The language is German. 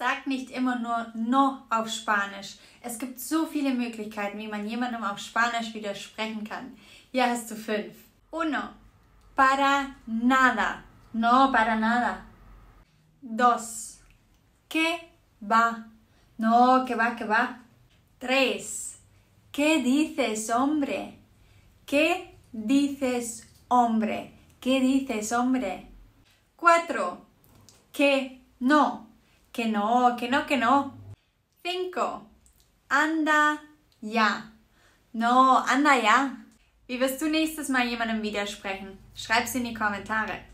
Sag nicht immer nur no auf Spanisch. Es gibt so viele Möglichkeiten, wie man jemandem auf Spanisch widersprechen kann. Hier hast du fünf. Uno. Para nada. No para nada. Dos. Que va. No, que va, que va. Tres. ¿Qué dices, hombre? ¿Qué dices, hombre? ¿Qué dices, hombre? Cuatro. Que no. Que no, que no, que no. Cinco. Anda ja. No, anda ja. Wie wirst du nächstes Mal jemandem widersprechen? Schreib's in die Kommentare.